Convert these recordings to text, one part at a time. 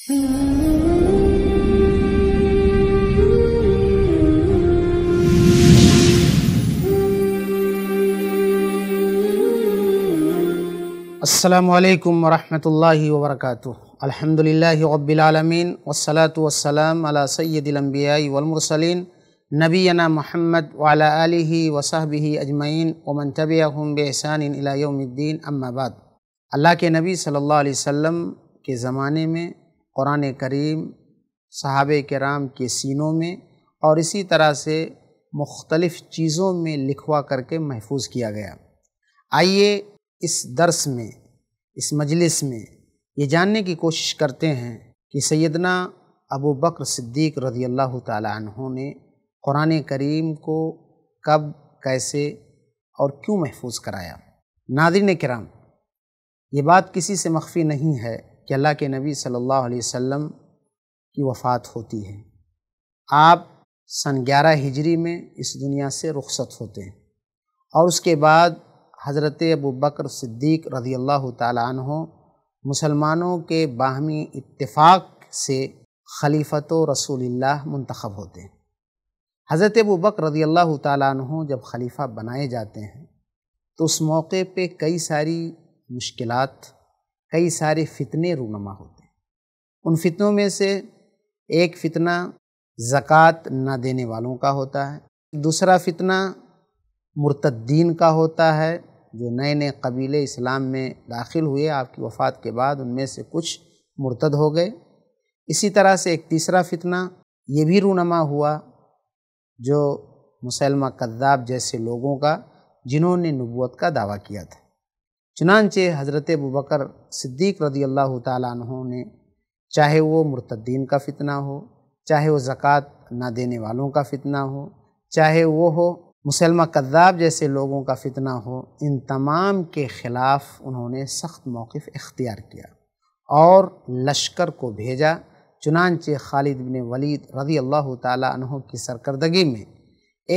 असलकम वरहमल वर्क अलहमदिल्लाबीआलमीन वसलात वसलाम अला सैदिलम्बिया वलमरसलिन नबीना महमद वाला आलि वसाहबी अजमैन ओमन तबियाम बेहसान अम्माबाद अल्लाह के नबी सल्लल्लाहु अलैहि के ज़माने में क़ुरान करीम साहब कराम के सीनों में और इसी तरह से मुख्तलफ़ चीज़ों में लिखवा करके महफूज किया गया आइए इस दर्स में इस मजलिस में ये जानने की कोशिश करते हैं कि सैदना अबू बकर सिद्दीक रज़ी अल्लाह तहों ने क़ुरान करीम को कब कैसे और क्यों महफूज कराया नादिन कराम ये बात किसी से मख्फी नहीं है कि अल्लाह के नबी सल्लल्लाहु अलैहि वसल्लम की वफ़ात होती है आप सन ग्यारह हिजरी में इस दुनिया से रुखसत होते हैं और उसके बाद हज़रत अबू बकर सिद्दीक रज़ी अल्लाह तहों मुसलमानों के बाहमी इत्तेफाक से खलीफत रसूल मंतखब होते हैं हज़रत अबू बकर रज़ी अल्लाह तहों जब खलीफ़ा बनाए जाते हैं तो उस मौके पे कई सारी मुश्किलात कई सारे फितने रूनमा होते हैं उन फितनों में से एक फितना ज़क़़त ना देने वालों का होता है दूसरा फितना मुर्तद्दीन का होता है जो नए नए कबीले इस्लाम में दाखिल हुए आपकी वफ़ात के बाद उनमें से कुछ मुर्तद हो गए इसी तरह से एक तीसरा फितना ये भी रूनमा हुआ जो मुसलमा कद्दाब जैसे लोगों का जिन्होंने नबूत का दावा किया था चुनानचे हज़रत बकर सिद्दीक रदी अल्लाह तहों ने चाहे वो मुर्तद्दीन का फितना हो चाहे वो ज़क़़त ना देने वालों का फितना हो चाहे वो हो मुसलमा कद्दाब जैसे लोगों का फितना हो इन तमाम के ख़िलाफ़ उन्होंने सख्त मौक़ इख्तियार किया और लश्कर को भेजा चुनानचे खालिद बिन वलीद रदी अल्लाह तहों की सरकरदगी में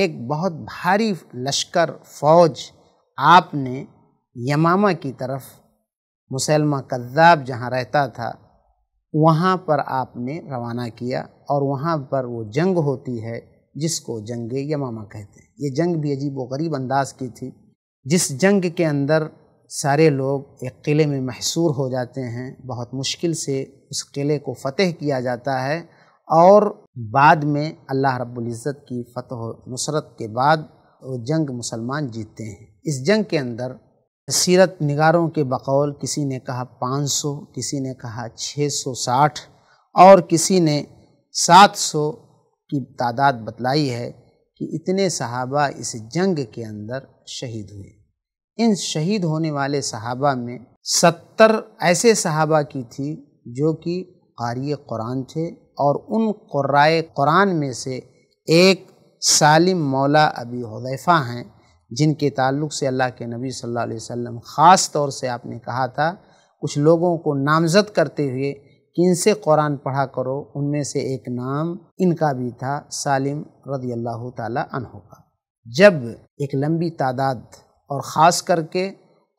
एक बहुत भारी लश्कर फ़ौज आपने यमामा की तरफ मुसलमा कद्दाब जहाँ रहता था वहाँ पर आपने रवाना किया और वहाँ पर वो जंग होती है जिसको जंग यमामा कहते हैं ये जंग भी अजीब व गरीब अंदाज की थी जिस जंग के अंदर सारे लोग एक किले में महसूर हो जाते हैं बहुत मुश्किल से उस किले को फ़तेह किया जाता है और बाद में अल्लाह इज़्ज़त की फ़तह नुसरत के बाद वो जंग मुसलमान जीतते हैं इस जंग के अंदर सीरत निगारों के बकौल किसी ने कहा 500 किसी ने कहा 660 और किसी ने 700 की तादाद बतलाई है कि इतने सहाबा इस जंग के अंदर शहीद हुए इन शहीद होने वाले सहाबा में 70 ऐसे सहाबा की थी जो कि आर्य कुरान थे और उन कुर्राए कुरान में से एक सालिम मौला अबी हदैफ़ा हैं जिनके ताल्लुक से अल्लाह के नबी सल्लल्लाहु अलैहि वसल्लम ख़ास तौर से आपने कहा था कुछ लोगों को नामज़द करते हुए कि इनसे कुरान पढ़ा करो उनमें से एक नाम इनका भी था सालिम रदी अल्लाह तहों का जब एक लंबी तादाद और ख़ास करके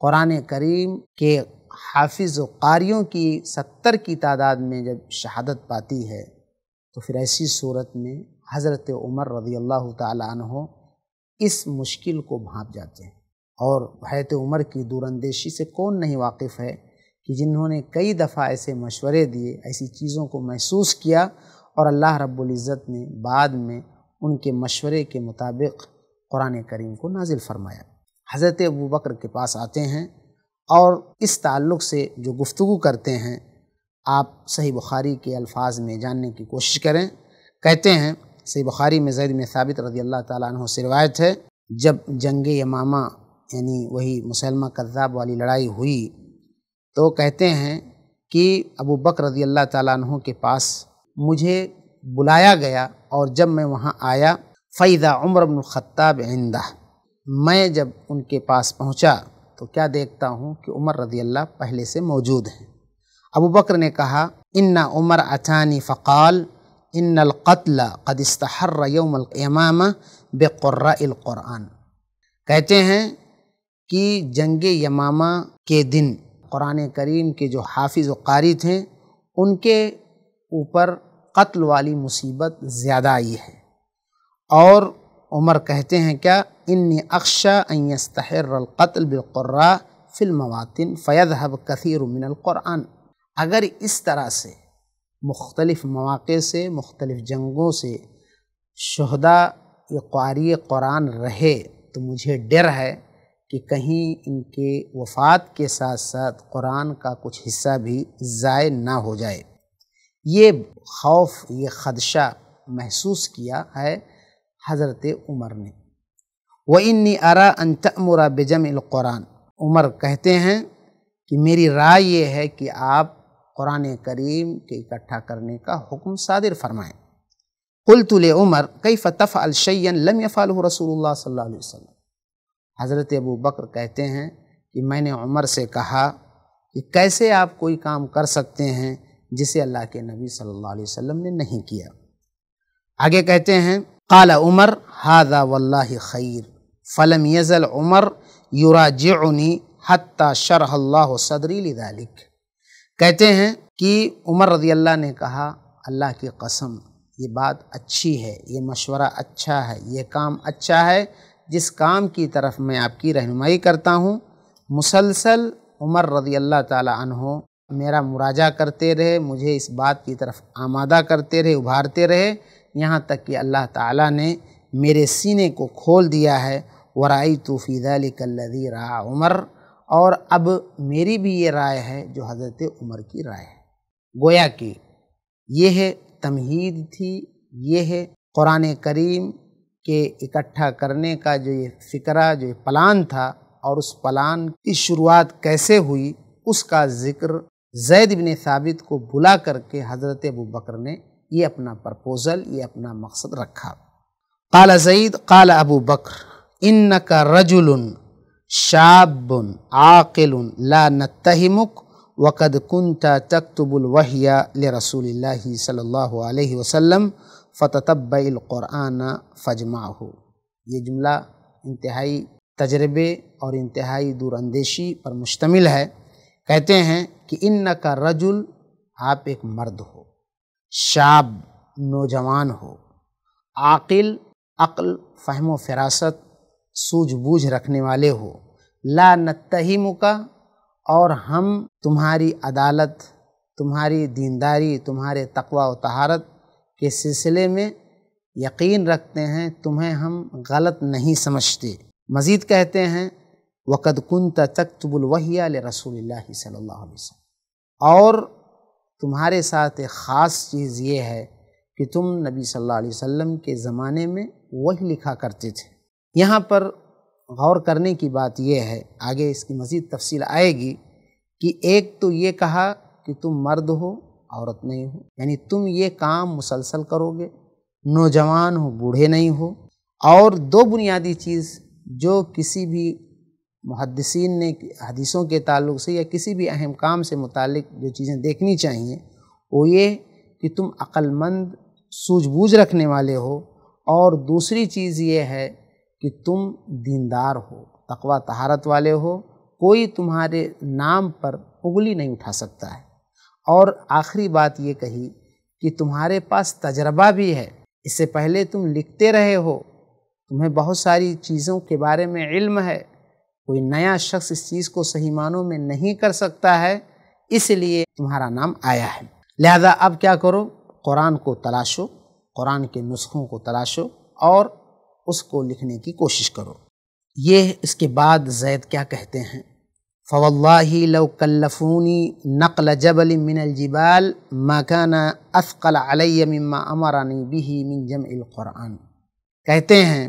कुरान करीम के हाफिज कारियों की सत्तर की तादाद में जब शहादत पाती है तो फिर ऐसी सूरत में हज़रत उमर रदी अल्लाह तहों इस मुश्किल को भाप जाते हैं और हैत उमर की दूरंदेशी से कौन नहीं वाकिफ़ है कि जिन्होंने कई दफ़ा ऐसे मशवरे दिए ऐसी चीज़ों को महसूस किया और अल्लाह रब्ज़त ने बाद में उनके मशवरे के मुताबिक कुरान करीम को नाजिल फरमाया हज़रत अबू बकर के पास आते हैं और इस ताल्लुक़ से जो गुफ्तु करते हैं आप सही बुखारी के अल्फाज में जानने की कोशिश करें कहते हैं सही बुखारी में जैद में साबित रज़ी अल्लाह तह से रवायत है जब जंग यमामा यानी वही मुसलमा कज़ाब वाली लड़ाई हुई तो कहते हैं कि अबू बकर रजी अल्लाह तह के पास मुझे बुलाया गया और जब मैं वहाँ आया फ़ैज़ा उम्र ख़त्ताब आइंदा मैं जब उनके पास पहुँचा तो क्या देखता हूँ कि उमर रजी अल्लाह पहले से मौजूद हैं अबू बकर ने कहा इन्ना उमर अचानी फ़काल इन नलक़तल कदस्तहर यौमक़्याम बेक़ुर्रक़ुरान कहते हैं कि जंग यमामा के दिन कुरान करीम के जो हाफिज कारी थे उनके ऊपर कत्ल वाली मुसीबत ज़्यादा आई है और उमर कहते हैं क्या इन अक्शा कत्ल बिल्कुर्रा फ़िल्मवातिन फ़ैद हब कसीर मिनल क़ुरान अगर इस तरह से मुख्तलिफ़ मौाक़े से मुख्तलिफ़ जंगों से शहदा या क़ारी कुरान रहे तो मुझे डर है कि कहीं इनके वफ़ात के साथ साथ कुरान का कुछ हिस्सा भी ज़ाय ना हो जाए ये खौफ ये खदशा महसूस किया है हज़रत उमर ने व इन्नी अरा अन बेजम कुरान उमर कहते हैं कि मेरी राय ये है कि आप कुरान करीम के इकट्ठा करने का हुक्म सादिर फरमाएं कुलतुल उमर कई फ़तफ़ अलशैन लम यफ़ाल रसूल सल्ला हज़रत अबू बकर कहते हैं कि मैंने उमर से कहा कि कैसे आप कोई काम कर सकते हैं जिसे अल्लाह के नबी सल्लल्लाहु अलैहि वसल्लम ने नहीं किया आगे कहते हैं काला उमर हादा वल्ला खैर फ़लम यज़ल उमर युराजनी हत्ता शरह सदरी लिदालिक कहते हैं कि उमर रजी अल्लाह ने कहा अल्लाह की कसम ये बात अच्छी है ये मशवरा अच्छा है ये काम अच्छा है जिस काम की तरफ मैं आपकी रहनुमाई करता हूँ मुसलसल उमर रजी अल्लाह तहो मेरा मुराजा करते रहे मुझे इस बात की तरफ आमादा करते रहे उभारते रहे यहाँ तक कि अल्लाह ताला ने मेरे सीने को खोल दिया है वराई तूफ़ी दलिकल्लदी रहा उमर और अब मेरी भी ये राय है जो हज़रत उमर की राय है गोया कि यह तमहीद थी यह कुरान करीम के इकट्ठा करने का जो ये फिक्रा जो ये प्लान था और उस प्लान की शुरुआत कैसे हुई उसका ज़िक्र जैद बिन साबित को बुला करके हज़रत अबू बकर ने ये अपना प्रपोज़ल ये अपना मकसद रखा काला जईद काला अबू बकर इन का शाबुन आकिल ला नतहमुक वक़द कुनता तकतबुलवहिया रसूल सल्ला वसम फ़तबलक़ुरान फ़जमा हो ये जुमला इंतहाई तजर्बे और इंतहाई दूरंदेशी पर मुश्तमिल है कहते हैं कि इन का रजुल आप एक मर्द हो शाब नौजवान हो आकिल अक्ल फ़हम व फरासत सूझबूझ रखने वाले हो ला नत्तही मुका और हम तुम्हारी अदालत तुम्हारी दीनदारी तुम्हारे तकवा व तहारत के सिलसिले में यकीन रखते हैं तुम्हें हम गलत नहीं समझते मज़ीद कहते हैं वक़द कन तकतबुलवहिया रसूल सल्ला वसम और तुम्हारे साथ एक ख़ास चीज़ ये है कि तुम नबी सल्लल्लाहु अलैहि वसल्लम के ज़माने में वही लिखा करते थे यहाँ पर गौर करने की बात यह है आगे इसकी मज़ीद तफसील आएगी कि एक तो ये कहा कि तुम मर्द हो औरत नहीं हो यानी तुम ये काम मुसलसल करोगे नौजवान हो बूढ़े नहीं हो और दो बुनियादी चीज़ जो किसी भी मुहदसिन ने हदीसों के ताल्लुक से या किसी भी अहम काम से मुतक जो चीज़ें देखनी चाहिए वो ये कि तुम अक्लमंद सूझबूझ रखने वाले हो और दूसरी चीज़ ये है कि तुम दीनदार हो तकवा तहारत वाले हो कोई तुम्हारे नाम पर उंगली नहीं उठा सकता है और आखिरी बात ये कही कि तुम्हारे पास तजर्बा भी है इससे पहले तुम लिखते रहे हो तुम्हें बहुत सारी चीज़ों के बारे में इल्म है कोई नया शख्स इस चीज़ को सही मानों में नहीं कर सकता है इसलिए तुम्हारा नाम आया है लिहाजा अब क्या करो कुरान को तलाशो कुरान के नुस्खों को तलाशो और उसको लिखने की कोशिश करो ये इसके बाद जैद क्या कहते हैं फ़वल्ला कल्लफूनी नकल जबल मिनलजबाल मकाना अफ़ल मिम्मा अमरानी बिही मिन कुरान कहते हैं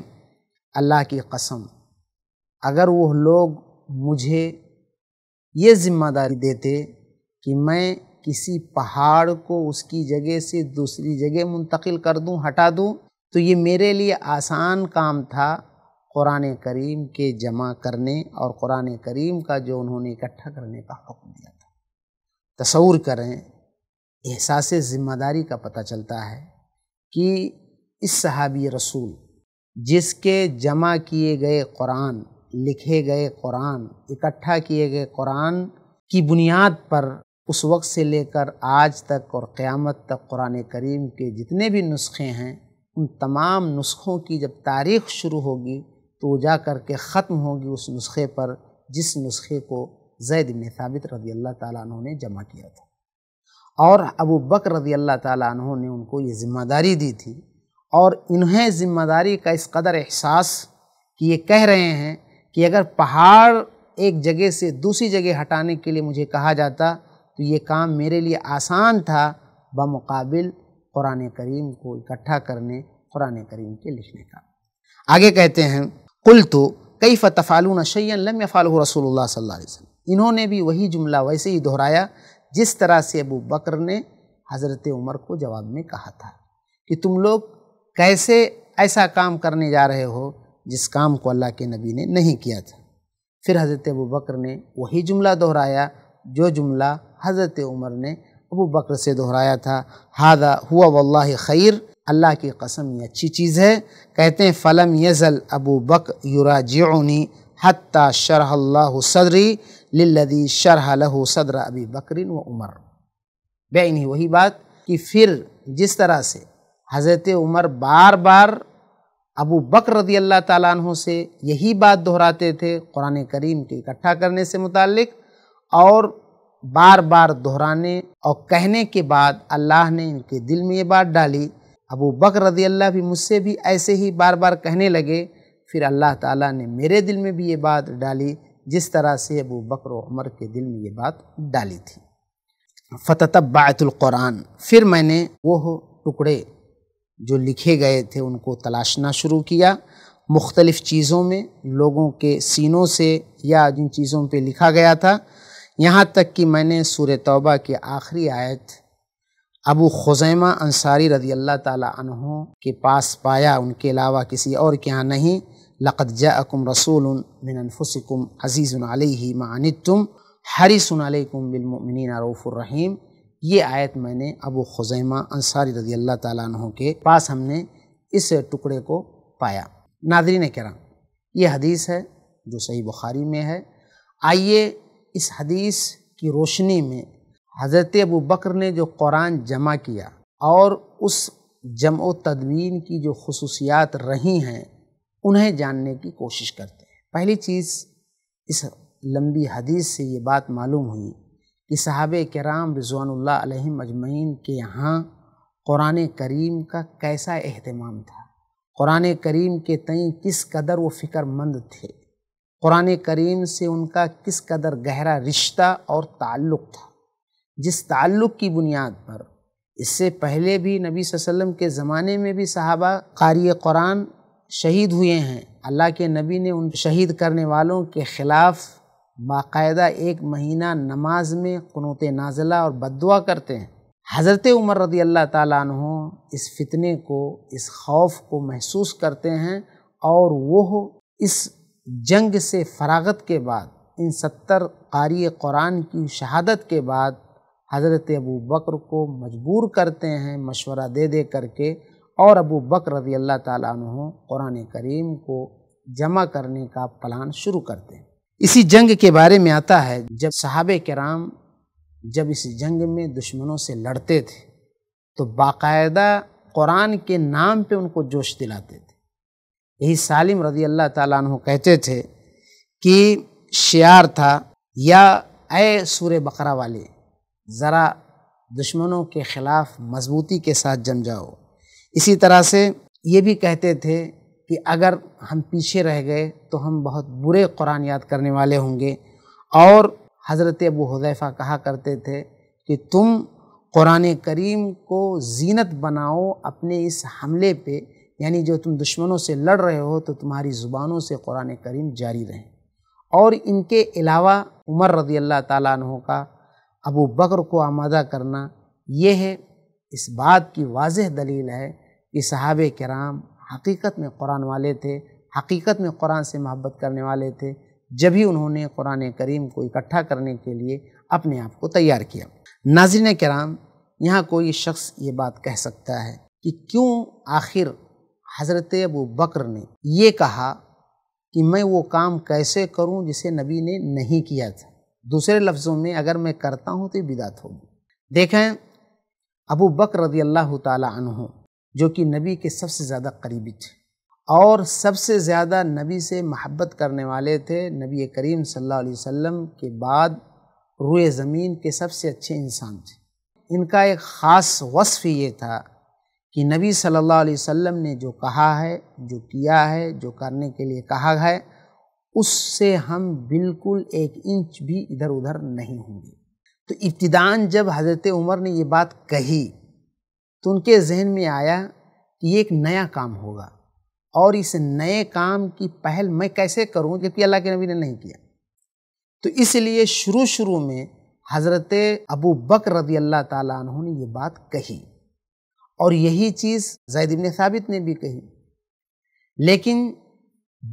अल्लाह की कसम अगर वह लोग मुझे ये ज़िम्मेदारी देते कि मैं किसी पहाड़ को उसकी जगह से दूसरी जगह मुंतकिल कर दूं हटा दूं तो ये मेरे लिए आसान काम था क़ुरान करीम के जमा करने और क़ुरान करीम का जो उन्होंने इकट्ठा करने का हुक्म दिया था तस्वूर करें एहसास ज़िम्मेदारी का पता चलता है कि इस सहाबी रसूल जिसके जमा किए गए कुरान लिखे गए कुरान इकट्ठा किए गए कुरान की बुनियाद पर उस वक्त से लेकर आज तक और क़्यामत तक कुरान करीम के जितने भी नुस्खे हैं उन तमाम नुस्खों की जब तारीख शुरू होगी तो वो जा कर के ख़त्म होगी उस नुस्खे पर जिस नुस्खे को जैद इबन साबित रजी अल्लाह ताली ने जमा किया था और अबू बकर रजी अल्लाह ताली ने उनको ये ज़िम्मेदारी दी थी और इन्हें ज़िम्मेदारी का इस कदर एहसास कि ये कह रहे हैं कि अगर पहाड़ एक जगह से दूसरी जगह हटाने के लिए मुझे कहा जाता तो ये काम मेरे लिए आसान था बमकाबिल कुरान करीम को इकट्ठा करने कुरान करीम के लिखने का आगे कहते हैं कुल तो कई फ़तफ़ालून शैन लम फ़ाल रसूल सल्लम इन्होंने भी वही जुमला वैसे ही दोहराया जिस तरह से अबू बकर ने हज़रत उमर को जवाब में कहा था कि तुम लोग कैसे ऐसा काम करने जा रहे हो जिस काम को अल्लाह के नबी ने नहीं किया था फिर हज़रत अबू बकर ने वही जुमला दोहराया जो जुमला हज़रत उमर ने अबू बकर से दोहराया था हादा हुआ वल्ला खैर अल्लाह की कसम ये अच्छी चीज़ है कहते हैं फ़लम यज़ल अबू बक युराजनी हती शरह सदरी लदी शरह लहू सदर अबी बकरिन व उमर बैन ही वही बात कि फिर जिस तरह से हज़रत उमर बार बार अबू बकर रदी अल्लाह तु से यही बात दोहराते थे कुरान करीम के इकट्ठा करने से मुतक़ और बार बार दोहराने और कहने के बाद अल्लाह ने इनके दिल में ये बात डाली अबू बकर रजी अल्लाह भी मुझसे भी ऐसे ही बार बार कहने लगे फिर अल्लाह ताला ने मेरे दिल में भी ये बात डाली जिस तरह से अबू बकर उमर के दिल में ये बात डाली थी फ़ततबातुल्कुरान फिर मैंने वह टुकड़े जो लिखे गए थे उनको तलाशना शुरू किया मुख्तलिफ़ चीज़ों में लोगों के सीनों से या जिन चीज़ों पर लिखा गया था यहाँ तक कि मैंने सूर तौबा की आखिरी आयत अबू खुजैमा अंसारी रदी अल्लाह तहों के पास पाया उनके अलावा किसी और के यहाँ नहीं लक़त जाकुम रसूल मिनफुसकुम अज़ीज़ अलही मानितुम हरिसन बिलमिन रऊफ़ुररहीम ये आयत मैंने अबू खुजैमा अंसारी रजी अल्लाह तहों के पास हमने इस टुकड़े को पाया नादरीन कराम ये हदीस है जो सही बुखारी में है आइए इस हदीस की रोशनी में हज़रत अबू बकर ने जो कुरान जमा किया और उस जम व तदवीन की जो खसूसियात रही हैं उन्हें जानने की कोशिश करते हैं पहली चीज़ इस लंबी हदीस से ये बात मालूम हुई कि साहब कराम रिजवानल्ला मजमैन के यहाँ कुरान करीम का कैसा अहतमाम था कुरान करीम के तई किस कदर व फ़िक्रमंद थे कुरान करीम से उनका किस कदर गहरा रिश्ता और ताल्लुक़ था जिस ताल्लुक़ की बुनियाद पर इससे पहले भी नबी वसल्लम के ज़माने में भी सहाबा कारी कुरान शहीद हुए हैं अल्लाह के नबी ने उन शहीद करने वालों के ख़िलाफ़ बाकायदा एक महीना नमाज में कनूत नाजला और बदुआ करते हैं हज़रत उमर रदी अल्लाह तु इस फितने को इस खौफ को महसूस करते हैं और वह इस जंग से फरागत के बाद इन सत्तर कारी कुरान की शहादत के बाद हज़रत अबू बकर को मजबूर करते हैं मशवरा दे दे करके और अबू बकर रजी अल्लाह तु कुरान करीम को जमा करने का प्लान शुरू करते हैं इसी जंग के बारे में आता है जब साहब कराम जब इस जंग में दुश्मनों से लड़ते थे तो बाकायदा कुरान के नाम पे उनको जोश दिलाते थे यही सालिम रजी अल्लाह तु कहते थे कि शियार था या ए सूर बकरा वाले ज़रा दुश्मनों के ख़िलाफ़ मजबूती के साथ जम जाओ इसी तरह से ये भी कहते थे कि अगर हम पीछे रह गए तो हम बहुत बुरे कुरान याद करने वाले होंगे और हज़रत अबू हदैफ़ा कहा करते थे कि तुम कुरान करीम को जीनत बनाओ अपने इस हमले पे यानी जो तुम दुश्मनों से लड़ रहे हो तो तुम्हारी ज़ुबानों से कुरान करीम जारी रहे और इनके अलावा उमर रजी अल्लाह तु का अबू बकर को आमादा करना यह है इस बात की वाज दलील है कि सहाब कराम हकीकत में कुरान वाले थे हकीकत में कुरान से मोहब्बत करने वाले थे जब ही उन्होंने कुरान करीम को इकट्ठा करने के लिए अपने आप को तैयार किया नाजिन कराम यहाँ कोई शख्स ये बात कह सकता है कि क्यों आखिर हज़रत अबू बकर ने ये कहा कि मैं वो काम कैसे करूं जिसे नबी ने नहीं किया था दूसरे लफ्ज़ों में अगर मैं करता हूं तो बिदात होगी देखें अबू बकर रदी अल्लाह तु जो कि नबी के सबसे ज़्यादा करीबी थे और सबसे ज़्यादा नबी से महब्बत करने वाले थे नबी करीम सल्लल्लाहु अलैहि वसल्लम के बाद रुए ज़मीन के सबसे अच्छे इंसान थे इनका एक ख़ास वصफ़ ये था कि नबी सल्लल्लाहु अलैहि वसल्लम ने जो कहा है जो किया है जो करने के लिए कहा है उससे हम बिल्कुल एक इंच भी इधर उधर नहीं होंगे तो इब्तदान जब हज़रत उमर ने ये बात कही तो उनके जहन में आया कि ये एक नया काम होगा और इस नए काम की पहल मैं कैसे करूँ जबकि अल्लाह के नबी ने नहीं किया तो इसलिए शुरू शुरू में हज़रत अबू बकर रदी अल्लाह तु ने ये बात कही और यही चीज़ जैद इबन साबित ने भी कही लेकिन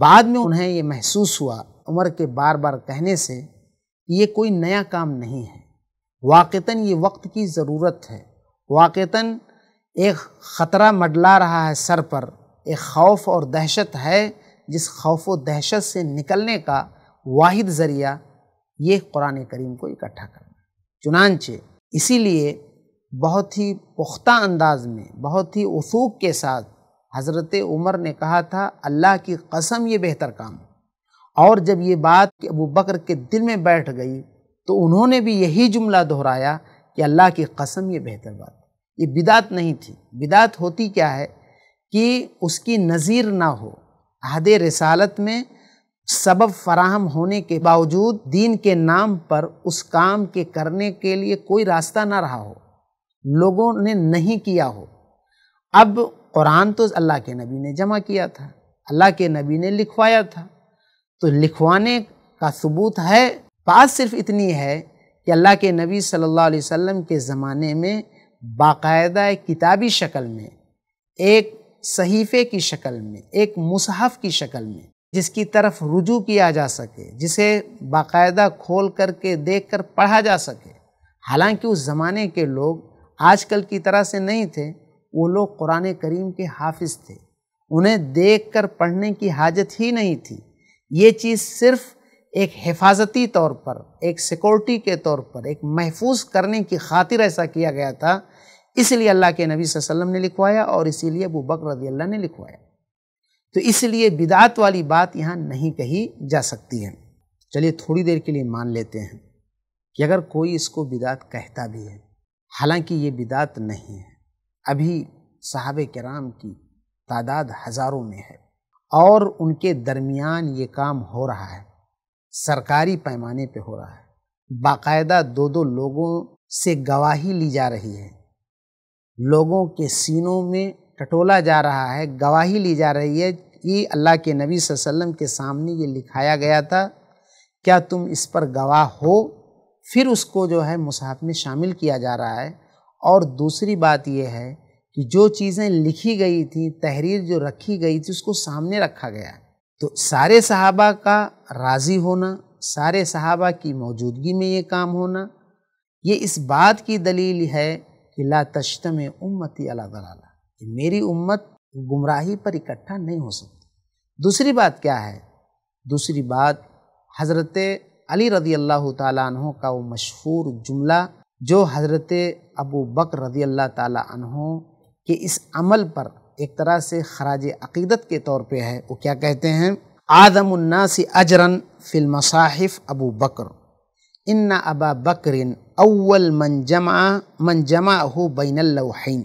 बाद में उन्हें ये महसूस हुआ उमर के बार बार कहने से ये कोई नया काम नहीं है वाक़ता ये वक्त की ज़रूरत है वाक़ता एक ख़तरा मडला रहा है सर पर एक खौफ और दहशत है जिस खौफ व दहशत से निकलने का वाहिद ज़रिया ये कुरान करीम को इकट्ठा करना चुनानचे इसीलिए बहुत ही पुख्ता अंदाज में बहुत ही उसूक के साथ हज़रत उमर ने कहा था अल्लाह की कसम ये बेहतर काम और जब ये बात अबू बकर के दिल में बैठ गई तो उन्होंने भी यही जुमला दोहराया कि अल्लाह की कसम ये बेहतर बात ये बिदात नहीं थी बिदात होती क्या है कि उसकी नज़ीर ना हो अहद रसालत में सबब फराहम होने के बावजूद दीन के नाम पर उस काम के करने के लिए कोई रास्ता ना रहा हो लोगों ने नहीं किया हो अब कुरान तो अल्लाह के नबी ने जमा किया था अल्लाह के नबी ने लिखवाया था तो लिखवाने का सबूत है बात सिर्फ इतनी है कि अल्लाह के नबी सल्लल्लाहु अलैहि वसल्लम के ज़माने में बाकायदा किताबी शक्ल में एक सहीफ़े की शक्ल में एक मुसहफ़ की शक्ल में जिसकी तरफ रुजू किया जा सके जिसे बाकायदा खोल करके देख कर पढ़ा जा सके हालांकि उस ज़माने के लोग आजकल की तरह से नहीं थे वो लोग कुरान करीम के हाफिज थे उन्हें देखकर पढ़ने की हाजत ही नहीं थी ये चीज़ सिर्फ़ एक हिफाजती तौर पर एक सिक्योरिटी के तौर पर एक महफूज करने की खातिर ऐसा किया गया था इसलिए अल्लाह के नबी वसल्लम ने लिखवाया और इसीलिए अबू बकर अल्लाह ने लिखवाया तो इसलिए बिदात वाली बात यहाँ नहीं कही जा सकती है चलिए थोड़ी देर के लिए मान लेते हैं कि अगर कोई इसको बिदात कहता भी है हालांकि ये बिदात नहीं है अभी साहब कराम की तादाद हज़ारों में है और उनके दरमियान ये काम हो रहा है सरकारी पैमाने पे हो रहा है बाकायदा दो दो लोगों से गवाही ली जा रही है लोगों के सीनों में टटोला जा रहा है गवाही ली जा रही है कि अल्लाह के नबी वसल्लम के सामने ये लिखाया गया था क्या तुम इस पर गवाह हो फिर उसको जो है मुसाफ में शामिल किया जा रहा है और दूसरी बात यह है कि जो चीज़ें लिखी गई थी तहरीर जो रखी गई थी उसको सामने रखा गया है तो सारे सहाबा का राज़ी होना सारे सहाबा की मौजूदगी में ये काम होना ये इस बात की दलील है कि ला तश्तम उम्मती अला दलाला कि मेरी उम्मत गुमराही पर इकट्ठा नहीं हो सकती दूसरी बात क्या है दूसरी बात हज़रत अली रजी अल्लाह तहों का वो मशहूर जुमला जो हज़रत अबू बकर रजी अल्लाह तहों के इस अमल पर एक तरह से खराज अकीदत के तौर पर है वो क्या कहते हैं आदमन्नास अजरन फिल्मसाहिफ़ अबू बकर इन्ना अबा बकर अव्वल मन जमा मन जमा हो बैनलौहन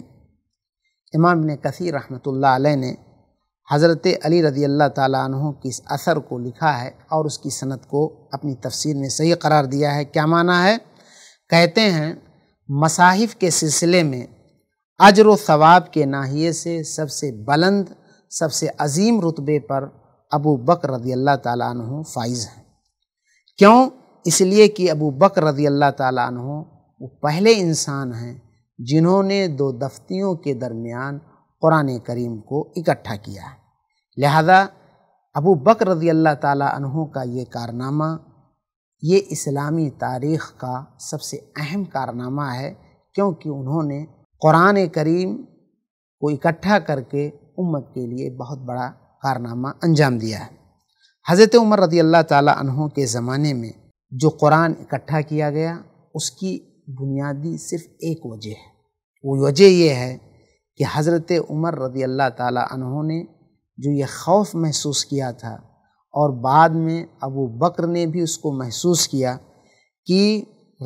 इमाम ने कसी रहमत ने हज़रत अली रदी अल्लाह तु की इस असर को लिखा है और उसकी सनत को अपनी तफसीर में सही करार दिया है क्या माना है कहते हैं मसाहिफ के सिलसिले में अजर सवाब के नाहिए से सबसे बुलंद सबसे अजीम रुतबे पर अबू बकर रदी अल्लाह तु फाइज हैं क्यों इसलिए कि अबू बकर रदी अल्लाह तु वो पहले इंसान हैं जिन्होंने दो दफ्तियों के दरमियान कुरान करीम को इकट्ठा किया है लिहाजा अबू बकर रजी अल्लाह तहों का ये कारनामा ये इस्लामी तारीख़ का सबसे अहम कारनामा है क्योंकि उन्होंने क़ुरान करीम को इकट्ठा करके उम्मत के लिए बहुत बड़ा कारनामा अंजाम दिया है हज़रत उमर रदी अल्लाह तहों के ज़माने में जो कुरान इकट्ठा किया गया उसकी बुनियादी सिर्फ एक वजह है वो वजह यह है कि हज़रत उमर रदी अल्लाह तहों ने जो ये खौफ महसूस किया था और बाद में अबू बकर ने भी उसको महसूस किया कि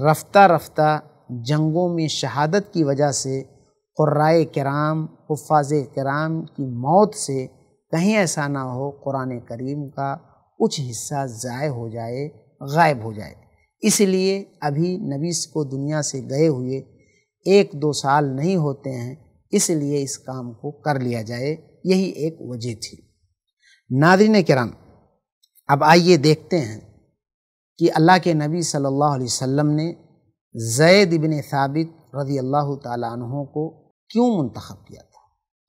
रफ्ता रफ्ता जंगों में शहादत की वजह से कुर्राए कराम हफाज कराम की मौत से कहीं ऐसा ना हो कुरान करीम का कुछ हिस्सा ज़ाय हो जाए गायब हो जाए इसलिए अभी नबी को दुनिया से गए हुए एक दो साल नहीं होते हैं इसलिए इस काम को कर लिया जाए यही एक वजह थी नादरीन कराम अब आइए देखते हैं कि अल्लाह के नबी सल्लल्लाहु अलैहि वसल्लम ने जैद इबन साबित रज़ी अल्लाह तहों को क्यों मंतखब किया था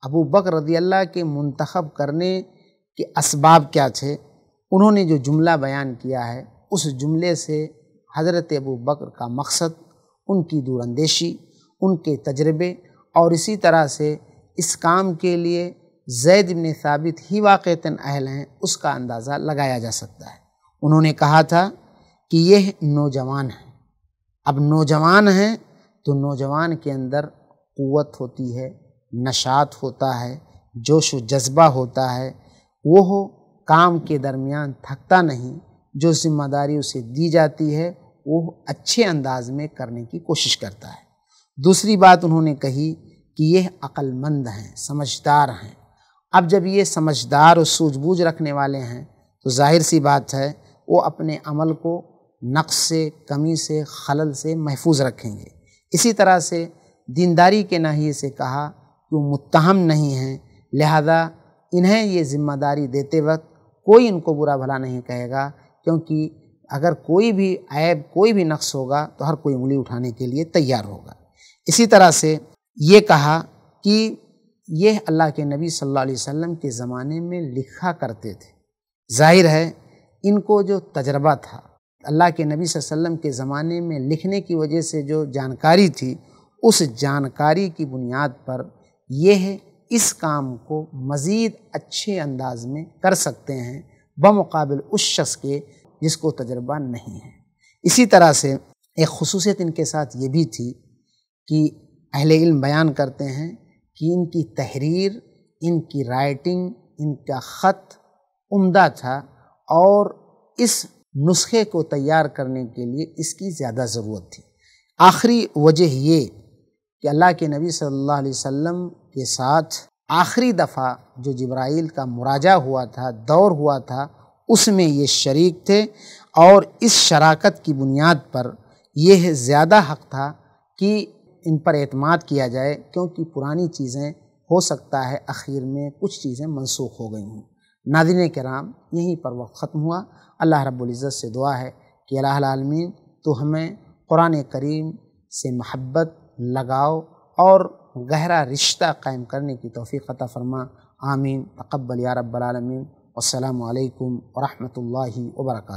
अबू बकर रज़ी अल्लाह के मंतखब करने के इसबाब क्या थे उन्होंने जो जुमला बयान किया है उस जुमले से हज़रत अबू बकर का मकसद उनकी दूरंदेशी उनके तजर्बे और इसी तरह से इस काम के लिए जैद इबन साबित ही वाक़ता अहल हैं उसका अंदाज़ा लगाया जा सकता है उन्होंने कहा था कि यह नौजवान है अब नौजवान हैं तो नौजवान के अंदर क़वत होती है नशात होता है जोश व जज्बा होता है वो हो काम के दरमियान थकता नहीं जो जिम्मेदारी उसे दी जाती है वो अच्छे अंदाज में करने की कोशिश करता है दूसरी बात उन्होंने कही कि यह अक्लमंद हैं समझदार हैं अब जब ये समझदार और सूझबूझ रखने वाले हैं तो जाहिर सी बात है वो अपने अमल को नक्स से कमी से खलल से महफूज रखेंगे इसी तरह से दीनदारी के नाहिए से कहा कि वो मुतहम नहीं हैं लिहाजा इन्हें ये ज़िम्मेदारी देते वक्त कोई इनको बुरा भला नहीं कहेगा क्योंकि अगर कोई भी ऐब कोई भी नक्स होगा तो हर कोई उंगली उठाने के लिए तैयार होगा इसी तरह से ये कहा कि ये अल्लाह के नबी सल्लल्लाहु अलैहि वसल्लम के ज़माने में लिखा करते थे जाहिर है इनको जो तजर्बा था अल्लाह के नबी वसल्लम के ज़माने में लिखने की वजह से जो जानकारी थी उस जानकारी की बुनियाद पर यह इस काम को मज़ीद अच्छे अंदाज में कर सकते हैं बमुकाबिल उस शख्स के जिसको तजर्बा नहीं है इसी तरह से एक खसूसियत इनके साथ ये भी थी कि अहल इल्म बयान करते हैं कि इनकी तहरीर इनकी राइटिंग इनका ख़त उम्दा था और इस नुस्खे को तैयार करने के लिए इसकी ज़्यादा ज़रूरत थी आखिरी वजह ये कि अल्लाह के नबी सल्लल्लाहु अलैहि वसल्लम के साथ आखिरी दफ़ा जो जब्राइल का मुराजा हुआ था दौर हुआ था उसमें ये शरीक थे और इस शराकत की बुनियाद पर यह ज़्यादा हक था कि इन पर अतमाद किया जाए क्योंकि पुरानी चीज़ें हो सकता है अखीर में कुछ चीज़ें मनसूख हो गई हों नादिन कराम यहीं पर वक्त ख़त्म हुआ अल्लाह रब्ज़त से दुआ है कि अलामीन तो हमें कुरान करीम से महब्बत लगाओ और गहरा रिश्ता कायम करने की तोफ़ी अता फरमा आमीन तकबल या रबालमीन असलकम वरहमल वर्का